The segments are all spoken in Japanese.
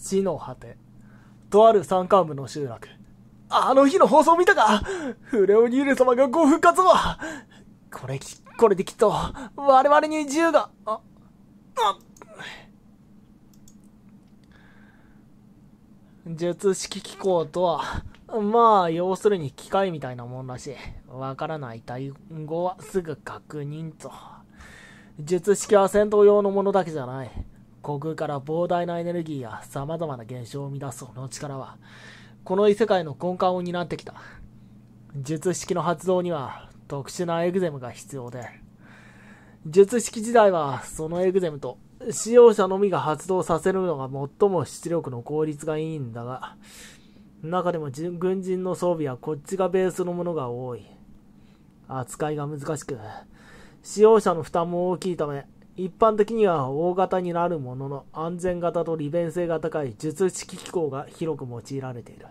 地の果て。とある山間部の集落。あの日の放送見たかフレオニール様がご復活をこれき、これできっと、我々に自由が、あ、あ術式機構とは、まあ、要するに機械みたいなもんらしい。わからない単語はすぐ確認と。術式は戦闘用のものだけじゃない。虚空から膨大なエネルギーや様々な現象を生み出すその力は、この異世界の根幹を担ってきた。術式の発動には特殊なエグゼムが必要で、術式時代はそのエグゼムと使用者のみが発動させるのが最も出力の効率がいいんだが、中でも軍人の装備はこっちがベースのものが多い。扱いが難しく、使用者の負担も大きいため、一般的には大型になるものの安全型と利便性が高い術式機構が広く用いられている。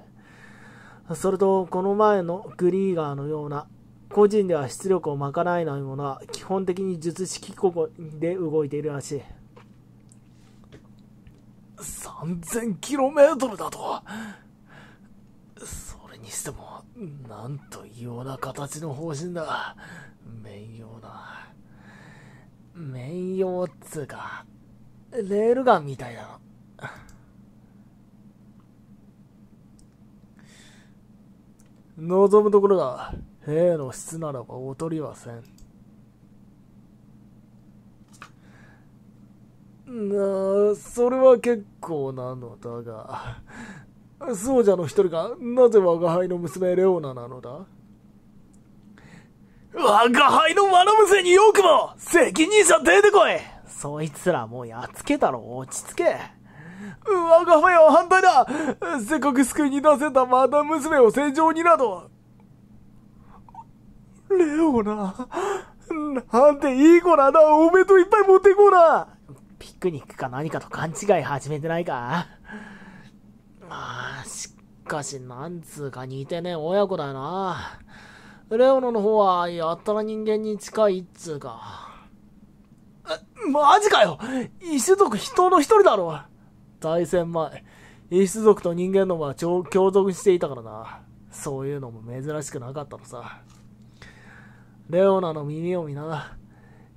それと、この前のグリーガーのような個人では出力を賄えないものは基本的に術式機構で動いているらしい。3000km だとそれにしても、なんと異様な形の方針だ。名誉面用っつうか、レールガンみたいだな。望むところだ。兵の質ならば劣りはせん。なあ、それは結構なのだが、そうじゃの一人が、なぜ我が輩の娘レオナなのだ我が輩のマナムによくも責任者出てこいそいつらもうやっつけたろ落ち着け我が輩は反対だせっかく救いに出せたまダ娘を戦場になどレオナ、なんていい子なんだお弁当いっぱい持ってこなピクニックか何かと勘違い始めてないかまあ、しかし、なんつうか似てねえ親子だよな。レオナの方は、やったら人間に近いっつうか。マジかよ異種族人の一人だろ対戦前、異種族と人間のは共存していたからな。そういうのも珍しくなかったのさ。レオナの耳を見な。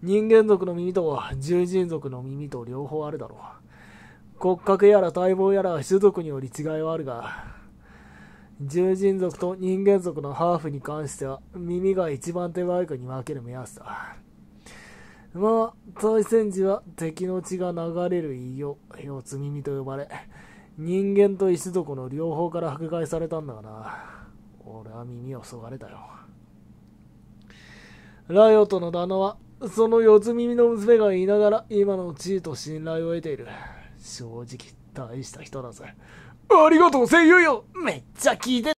人間族の耳と獣人族の耳と両方あるだろう。骨格やら体貌やら種族により違いはあるが、獣人族と人間族のハーフに関しては耳が一番手早くに分ける目安だまあ対戦時は敵の血が流れる異様四つ耳と呼ばれ人間と石族の両方から迫害されたんだがな俺は耳をそがれたよライオットの旦那はその四つ耳の娘がいながら今の地位と信頼を得ている正直大した人だぜ。ありがとう、声優よめっちゃ聞いて